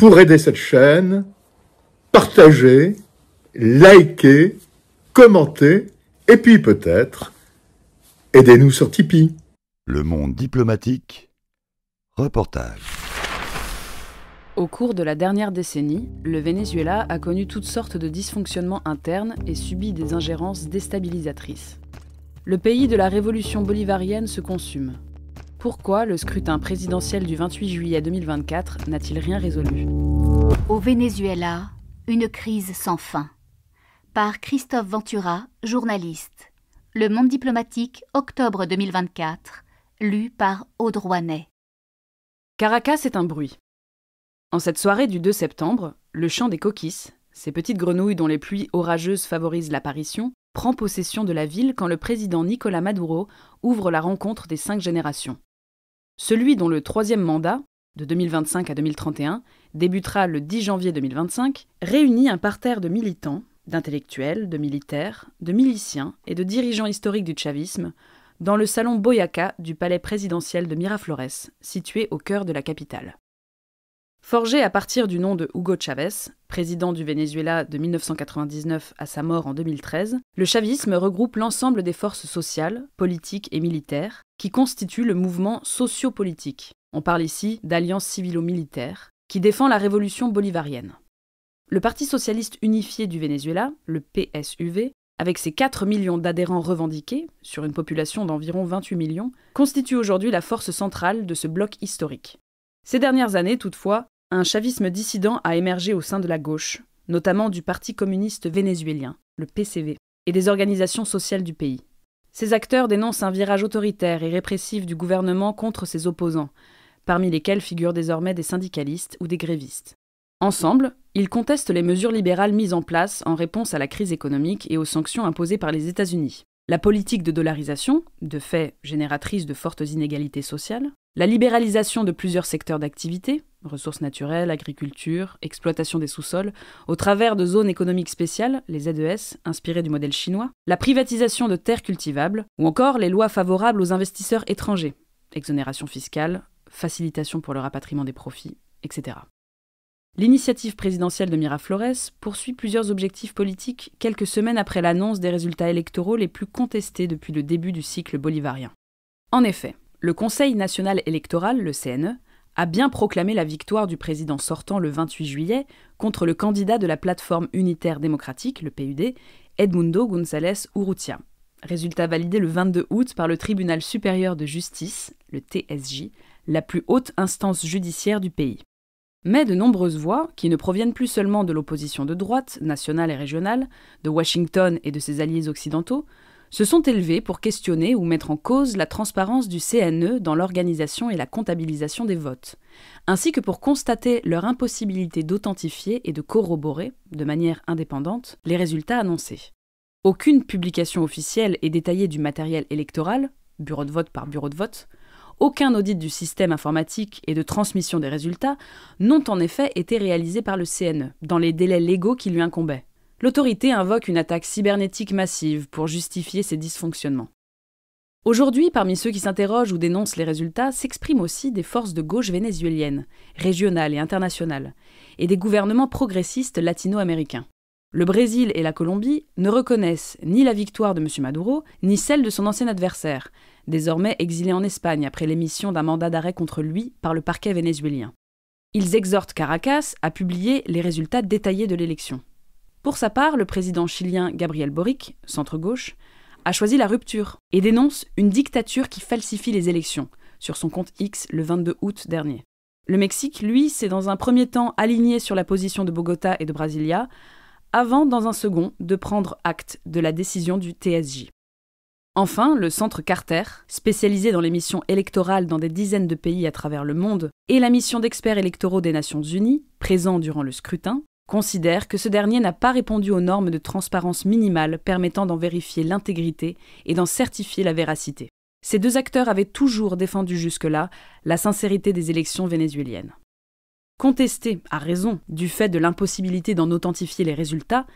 pour aider cette chaîne, partagez, likez, commentez, et puis peut-être, aidez-nous sur Tipeee. Le monde diplomatique, reportage. Au cours de la dernière décennie, le Venezuela a connu toutes sortes de dysfonctionnements internes et subi des ingérences déstabilisatrices. Le pays de la révolution bolivarienne se consume. Pourquoi le scrutin présidentiel du 28 juillet 2024 n'a-t-il rien résolu Au Venezuela, une crise sans fin. Par Christophe Ventura, journaliste. Le Monde diplomatique, octobre 2024, lu par Audrouanet. Caracas est un bruit. En cette soirée du 2 septembre, le chant des coquilles, ces petites grenouilles dont les pluies orageuses favorisent l'apparition, prend possession de la ville quand le président Nicolas Maduro ouvre la rencontre des cinq générations celui dont le troisième mandat, de 2025 à 2031, débutera le 10 janvier 2025, réunit un parterre de militants, d'intellectuels, de militaires, de miliciens et de dirigeants historiques du chavisme dans le salon Boyaca du palais présidentiel de Miraflores, situé au cœur de la capitale. Forgé à partir du nom de Hugo Chavez, président du Venezuela de 1999 à sa mort en 2013, le chavisme regroupe l'ensemble des forces sociales, politiques et militaires qui constituent le mouvement sociopolitique. On parle ici d'alliance civilo-militaire qui défend la révolution bolivarienne. Le Parti socialiste unifié du Venezuela, le PSUV, avec ses 4 millions d'adhérents revendiqués, sur une population d'environ 28 millions, constitue aujourd'hui la force centrale de ce bloc historique. Ces dernières années, toutefois, un chavisme dissident a émergé au sein de la gauche, notamment du Parti communiste vénézuélien, le PCV, et des organisations sociales du pays. Ces acteurs dénoncent un virage autoritaire et répressif du gouvernement contre ses opposants, parmi lesquels figurent désormais des syndicalistes ou des grévistes. Ensemble, ils contestent les mesures libérales mises en place en réponse à la crise économique et aux sanctions imposées par les États-Unis, la politique de dollarisation, de fait génératrice de fortes inégalités sociales, la libéralisation de plusieurs secteurs d'activité, ressources naturelles, agriculture, exploitation des sous-sols, au travers de zones économiques spéciales, les ZES, inspirées du modèle chinois, la privatisation de terres cultivables, ou encore les lois favorables aux investisseurs étrangers, exonération fiscale, facilitation pour le rapatriement des profits, etc. L'initiative présidentielle de Miraflores poursuit plusieurs objectifs politiques quelques semaines après l'annonce des résultats électoraux les plus contestés depuis le début du cycle bolivarien. En effet, le Conseil national électoral, le CNE, a bien proclamé la victoire du président sortant le 28 juillet contre le candidat de la plateforme unitaire démocratique, le PUD, Edmundo González Urrutia. Résultat validé le 22 août par le Tribunal supérieur de justice, le TSJ, la plus haute instance judiciaire du pays. Mais de nombreuses voix, qui ne proviennent plus seulement de l'opposition de droite, nationale et régionale, de Washington et de ses alliés occidentaux, se sont élevés pour questionner ou mettre en cause la transparence du CNE dans l'organisation et la comptabilisation des votes, ainsi que pour constater leur impossibilité d'authentifier et de corroborer, de manière indépendante, les résultats annoncés. Aucune publication officielle et détaillée du matériel électoral, bureau de vote par bureau de vote, aucun audit du système informatique et de transmission des résultats n'ont en effet été réalisés par le CNE, dans les délais légaux qui lui incombaient l'autorité invoque une attaque cybernétique massive pour justifier ces dysfonctionnements. Aujourd'hui, parmi ceux qui s'interrogent ou dénoncent les résultats, s'expriment aussi des forces de gauche vénézuéliennes, régionales et internationales, et des gouvernements progressistes latino-américains. Le Brésil et la Colombie ne reconnaissent ni la victoire de M. Maduro, ni celle de son ancien adversaire, désormais exilé en Espagne après l'émission d'un mandat d'arrêt contre lui par le parquet vénézuélien. Ils exhortent Caracas à publier les résultats détaillés de l'élection. Pour sa part, le président chilien Gabriel Boric, centre-gauche, a choisi la rupture et dénonce une dictature qui falsifie les élections, sur son compte X le 22 août dernier. Le Mexique, lui, s'est dans un premier temps aligné sur la position de Bogota et de Brasilia, avant, dans un second, de prendre acte de la décision du TSJ. Enfin, le Centre Carter, spécialisé dans les missions électorales dans des dizaines de pays à travers le monde, et la mission d'experts électoraux des Nations Unies, présents durant le scrutin, considère que ce dernier n'a pas répondu aux normes de transparence minimale permettant d'en vérifier l'intégrité et d'en certifier la véracité. Ces deux acteurs avaient toujours défendu jusque-là la sincérité des élections vénézuéliennes. Contestée, à raison, du fait de l'impossibilité d'en authentifier les résultats,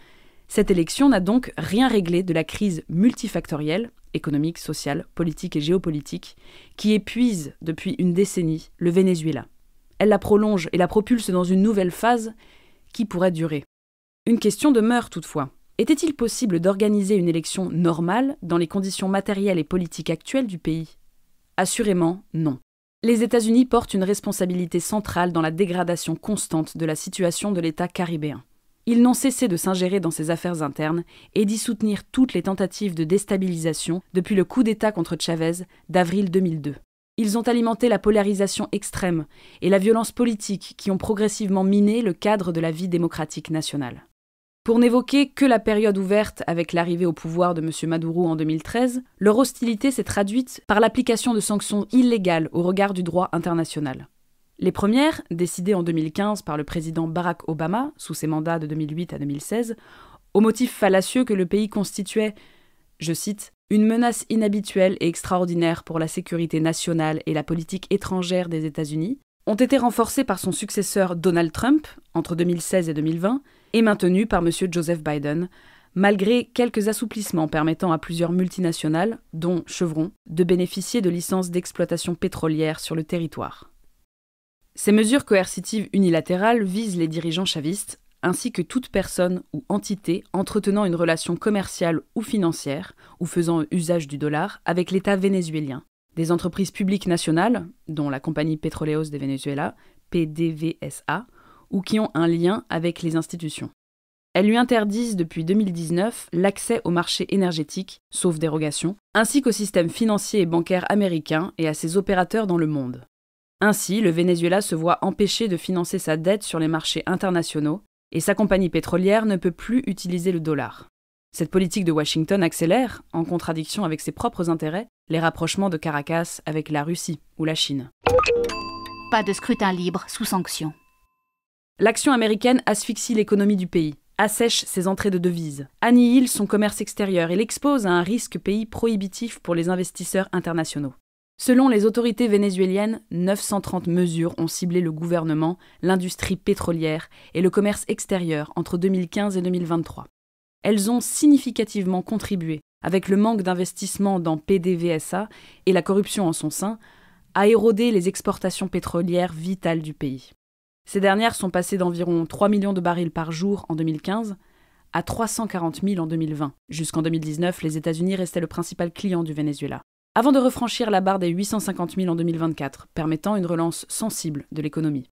cette élection n'a donc rien réglé de la crise multifactorielle, économique, sociale, politique et géopolitique, qui épuise depuis une décennie le Venezuela. Elle la prolonge et la propulse dans une nouvelle phase qui pourrait durer. Une question demeure toutefois. Était-il possible d'organiser une élection normale dans les conditions matérielles et politiques actuelles du pays Assurément, non. Les États-Unis portent une responsabilité centrale dans la dégradation constante de la situation de l'État caribéen. Ils n'ont cessé de s'ingérer dans ses affaires internes et d'y soutenir toutes les tentatives de déstabilisation depuis le coup d'État contre Chavez d'avril 2002. Ils ont alimenté la polarisation extrême et la violence politique qui ont progressivement miné le cadre de la vie démocratique nationale. Pour n'évoquer que la période ouverte avec l'arrivée au pouvoir de M. Maduro en 2013, leur hostilité s'est traduite par l'application de sanctions illégales au regard du droit international. Les premières, décidées en 2015 par le président Barack Obama, sous ses mandats de 2008 à 2016, au motif fallacieux que le pays constituait je cite, Une menace inhabituelle et extraordinaire pour la sécurité nationale et la politique étrangère des États-Unis, ont été renforcées par son successeur Donald Trump entre 2016 et 2020 et maintenues par M. Joseph Biden, malgré quelques assouplissements permettant à plusieurs multinationales, dont Chevron, de bénéficier de licences d'exploitation pétrolière sur le territoire. Ces mesures coercitives unilatérales visent les dirigeants chavistes, ainsi que toute personne ou entité entretenant une relation commerciale ou financière, ou faisant usage du dollar, avec l'État vénézuélien. Des entreprises publiques nationales, dont la Compagnie Petroleos de Venezuela, PDVSA, ou qui ont un lien avec les institutions. Elles lui interdisent depuis 2019 l'accès au marché énergétique, sauf dérogation, ainsi qu'au système financier et bancaire américain et à ses opérateurs dans le monde. Ainsi, le Venezuela se voit empêché de financer sa dette sur les marchés internationaux et sa compagnie pétrolière ne peut plus utiliser le dollar. Cette politique de Washington accélère, en contradiction avec ses propres intérêts, les rapprochements de Caracas avec la Russie ou la Chine. Pas de scrutin libre sous sanction. L'action américaine asphyxie l'économie du pays, assèche ses entrées de devises, annihile son commerce extérieur et l'expose à un risque pays prohibitif pour les investisseurs internationaux. Selon les autorités vénézuéliennes, 930 mesures ont ciblé le gouvernement, l'industrie pétrolière et le commerce extérieur entre 2015 et 2023. Elles ont significativement contribué, avec le manque d'investissement dans PDVSA et la corruption en son sein, à éroder les exportations pétrolières vitales du pays. Ces dernières sont passées d'environ 3 millions de barils par jour en 2015 à 340 000 en 2020. Jusqu'en 2019, les États-Unis restaient le principal client du Venezuela avant de refranchir la barre des 850 000 en 2024, permettant une relance sensible de l'économie.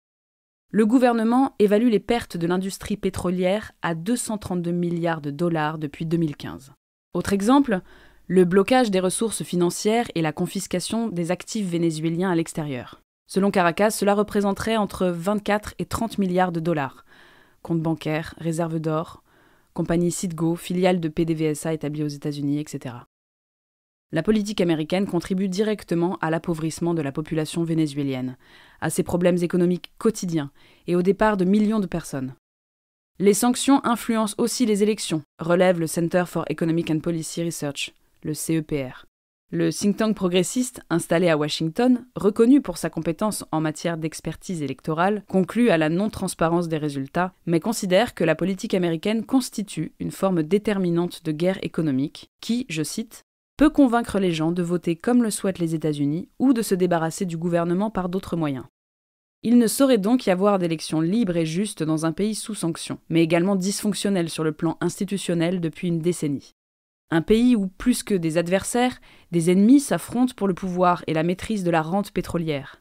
Le gouvernement évalue les pertes de l'industrie pétrolière à 232 milliards de dollars depuis 2015. Autre exemple, le blocage des ressources financières et la confiscation des actifs vénézuéliens à l'extérieur. Selon Caracas, cela représenterait entre 24 et 30 milliards de dollars. Comptes bancaires, réserves d'or, compagnie Citgo, filiale de PDVSA établie aux États-Unis, etc la politique américaine contribue directement à l'appauvrissement de la population vénézuélienne, à ses problèmes économiques quotidiens et au départ de millions de personnes. Les sanctions influencent aussi les élections, relève le Center for Economic and Policy Research, le CEPR. Le think tank progressiste, installé à Washington, reconnu pour sa compétence en matière d'expertise électorale, conclut à la non-transparence des résultats, mais considère que la politique américaine constitue une forme déterminante de guerre économique qui, je cite, peut convaincre les gens de voter comme le souhaitent les États-Unis ou de se débarrasser du gouvernement par d'autres moyens. Il ne saurait donc y avoir d'élections libres et justes dans un pays sous sanction, mais également dysfonctionnel sur le plan institutionnel depuis une décennie. Un pays où, plus que des adversaires, des ennemis s'affrontent pour le pouvoir et la maîtrise de la rente pétrolière.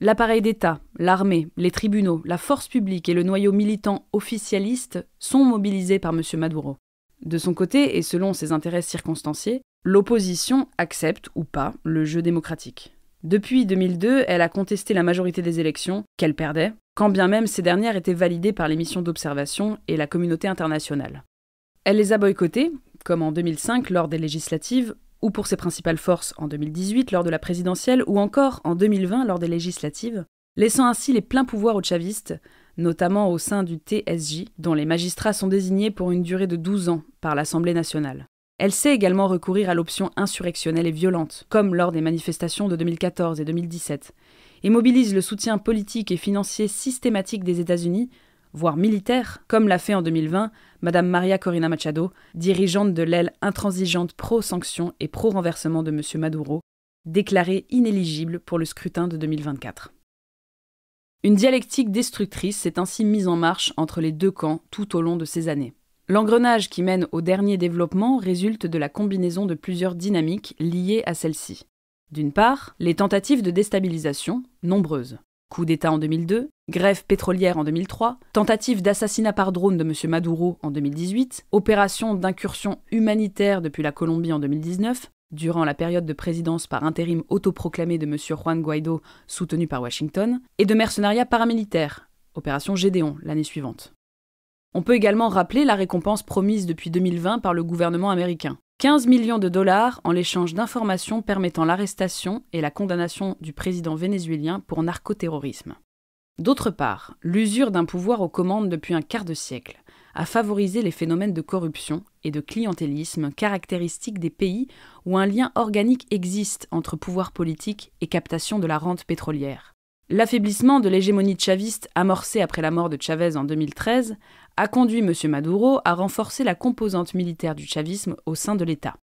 L'appareil d'État, l'armée, les tribunaux, la force publique et le noyau militant officialiste sont mobilisés par M. Maduro. De son côté, et selon ses intérêts circonstanciés, L'opposition accepte ou pas le jeu démocratique. Depuis 2002, elle a contesté la majorité des élections, qu'elle perdait, quand bien même ces dernières étaient validées par les missions d'observation et la communauté internationale. Elle les a boycottées, comme en 2005 lors des législatives, ou pour ses principales forces en 2018 lors de la présidentielle, ou encore en 2020 lors des législatives, laissant ainsi les pleins pouvoirs aux chavistes, notamment au sein du TSJ, dont les magistrats sont désignés pour une durée de 12 ans par l'Assemblée nationale. Elle sait également recourir à l'option insurrectionnelle et violente, comme lors des manifestations de 2014 et 2017, et mobilise le soutien politique et financier systématique des États-Unis, voire militaire, comme l'a fait en 2020 Madame Maria Corina Machado, dirigeante de l'aile intransigeante pro-sanctions et pro-renversement de M. Maduro, déclarée inéligible pour le scrutin de 2024. Une dialectique destructrice s'est ainsi mise en marche entre les deux camps tout au long de ces années. L'engrenage qui mène au dernier développement résulte de la combinaison de plusieurs dynamiques liées à celle-ci. D'une part, les tentatives de déstabilisation, nombreuses. Coup d'État en 2002, grève pétrolière en 2003, tentative d'assassinat par drone de M. Maduro en 2018, opération d'incursion humanitaire depuis la Colombie en 2019, durant la période de présidence par intérim autoproclamé de M. Juan Guaido, soutenu par Washington, et de mercenariat paramilitaire, opération Gédéon l'année suivante. On peut également rappeler la récompense promise depuis 2020 par le gouvernement américain. 15 millions de dollars en l'échange d'informations permettant l'arrestation et la condamnation du président vénézuélien pour narcoterrorisme. D'autre part, l'usure d'un pouvoir aux commandes depuis un quart de siècle a favorisé les phénomènes de corruption et de clientélisme caractéristiques des pays où un lien organique existe entre pouvoir politique et captation de la rente pétrolière. L'affaiblissement de l'hégémonie chaviste amorcée après la mort de Chavez en 2013 a conduit M. Maduro à renforcer la composante militaire du chavisme au sein de l'État.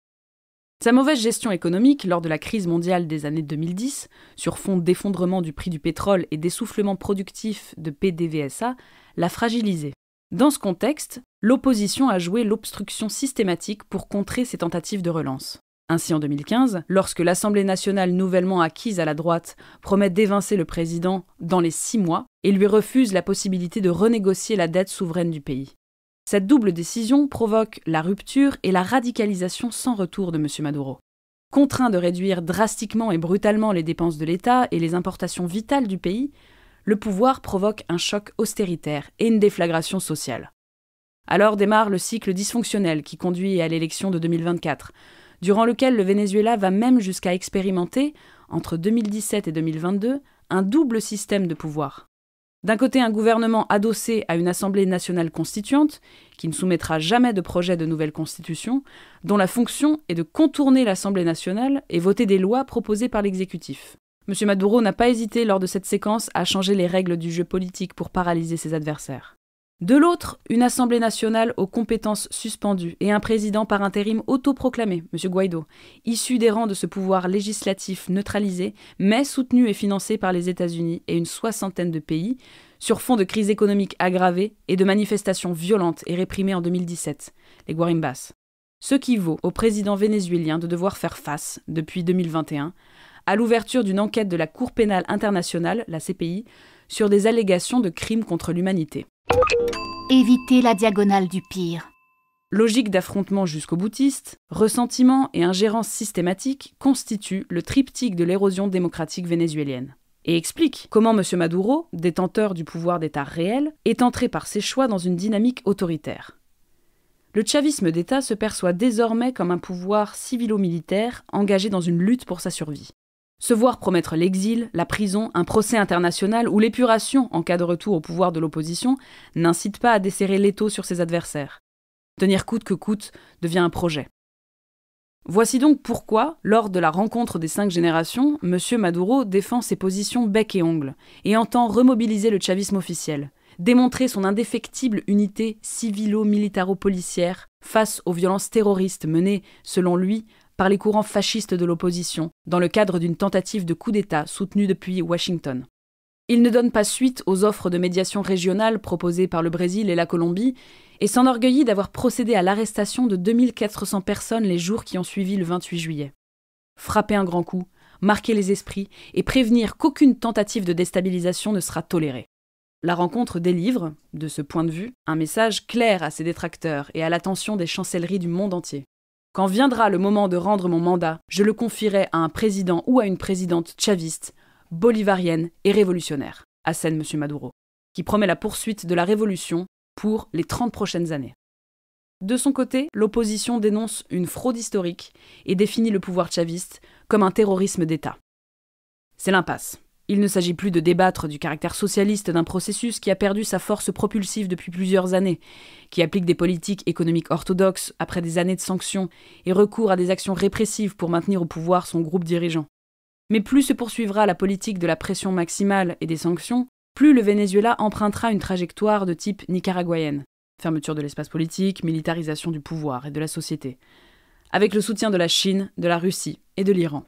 Sa mauvaise gestion économique lors de la crise mondiale des années 2010, sur fond d'effondrement du prix du pétrole et d'essoufflement productif de PDVSA, l'a fragilisé. Dans ce contexte, l'opposition a joué l'obstruction systématique pour contrer ses tentatives de relance. Ainsi, en 2015, lorsque l'Assemblée nationale nouvellement acquise à la droite promet d'évincer le président dans les six mois et lui refuse la possibilité de renégocier la dette souveraine du pays. Cette double décision provoque la rupture et la radicalisation sans retour de M. Maduro. Contraint de réduire drastiquement et brutalement les dépenses de l'État et les importations vitales du pays, le pouvoir provoque un choc austéritaire et une déflagration sociale. Alors démarre le cycle dysfonctionnel qui conduit à l'élection de 2024, durant lequel le Venezuela va même jusqu'à expérimenter, entre 2017 et 2022, un double système de pouvoir. D'un côté, un gouvernement adossé à une Assemblée nationale constituante, qui ne soumettra jamais de projet de nouvelle constitution, dont la fonction est de contourner l'Assemblée nationale et voter des lois proposées par l'exécutif. M. Maduro n'a pas hésité lors de cette séquence à changer les règles du jeu politique pour paralyser ses adversaires. De l'autre, une Assemblée nationale aux compétences suspendues et un président par intérim autoproclamé, M. Guaido, issu des rangs de ce pouvoir législatif neutralisé, mais soutenu et financé par les États-Unis et une soixantaine de pays, sur fond de crise économique aggravée et de manifestations violentes et réprimées en 2017, les Guarimbas. Ce qui vaut au président vénézuélien de devoir faire face, depuis 2021, à l'ouverture d'une enquête de la Cour pénale internationale, la CPI, sur des allégations de crimes contre l'humanité. Éviter la diagonale du pire. Logique d'affrontement jusqu'au boutiste, ressentiment et ingérence systématique constituent le triptyque de l'érosion démocratique vénézuélienne et explique comment M. Maduro, détenteur du pouvoir d'État réel, est entré par ses choix dans une dynamique autoritaire. Le chavisme d'État se perçoit désormais comme un pouvoir civilo-militaire engagé dans une lutte pour sa survie. Se voir promettre l'exil, la prison, un procès international ou l'épuration en cas de retour au pouvoir de l'opposition n'incite pas à desserrer l'étau sur ses adversaires. Tenir coûte que coûte devient un projet. Voici donc pourquoi, lors de la rencontre des cinq générations, M. Maduro défend ses positions bec et ongle et entend remobiliser le chavisme officiel, démontrer son indéfectible unité civilo-militaro-policière face aux violences terroristes menées, selon lui, par les courants fascistes de l'opposition dans le cadre d'une tentative de coup d'État soutenue depuis Washington. Il ne donne pas suite aux offres de médiation régionale proposées par le Brésil et la Colombie et s'enorgueillit d'avoir procédé à l'arrestation de 2400 personnes les jours qui ont suivi le 28 juillet. Frapper un grand coup, marquer les esprits et prévenir qu'aucune tentative de déstabilisation ne sera tolérée. La rencontre délivre, de ce point de vue, un message clair à ses détracteurs et à l'attention des chancelleries du monde entier. Quand viendra le moment de rendre mon mandat, je le confierai à un président ou à une présidente chaviste, bolivarienne et révolutionnaire, assène M. Maduro, qui promet la poursuite de la révolution pour les 30 prochaines années. De son côté, l'opposition dénonce une fraude historique et définit le pouvoir chaviste comme un terrorisme d'État. C'est l'impasse. Il ne s'agit plus de débattre du caractère socialiste d'un processus qui a perdu sa force propulsive depuis plusieurs années, qui applique des politiques économiques orthodoxes après des années de sanctions et recours à des actions répressives pour maintenir au pouvoir son groupe dirigeant. Mais plus se poursuivra la politique de la pression maximale et des sanctions, plus le Venezuela empruntera une trajectoire de type nicaraguayenne. Fermeture de l'espace politique, militarisation du pouvoir et de la société. Avec le soutien de la Chine, de la Russie et de l'Iran.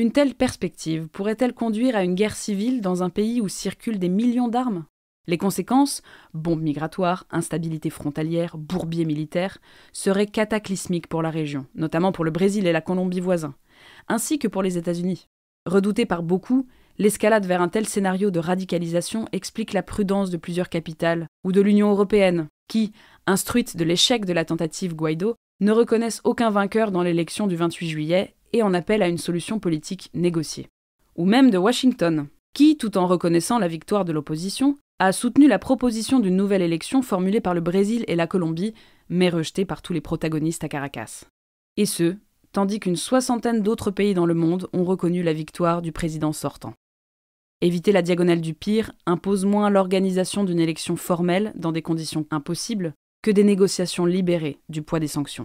Une telle perspective pourrait-elle conduire à une guerre civile dans un pays où circulent des millions d'armes Les conséquences bombes migratoires, instabilité frontalière, bourbier militaire seraient cataclysmiques pour la région, notamment pour le Brésil et la Colombie voisins, ainsi que pour les États-Unis. Redoutée par beaucoup, l'escalade vers un tel scénario de radicalisation explique la prudence de plusieurs capitales ou de l'Union européenne, qui, instruite de l'échec de la tentative Guaido, ne reconnaissent aucun vainqueur dans l'élection du 28 juillet et en appel à une solution politique négociée. Ou même de Washington, qui, tout en reconnaissant la victoire de l'opposition, a soutenu la proposition d'une nouvelle élection formulée par le Brésil et la Colombie, mais rejetée par tous les protagonistes à Caracas. Et ce, tandis qu'une soixantaine d'autres pays dans le monde ont reconnu la victoire du président sortant. Éviter la diagonale du pire impose moins l'organisation d'une élection formelle dans des conditions impossibles que des négociations libérées du poids des sanctions.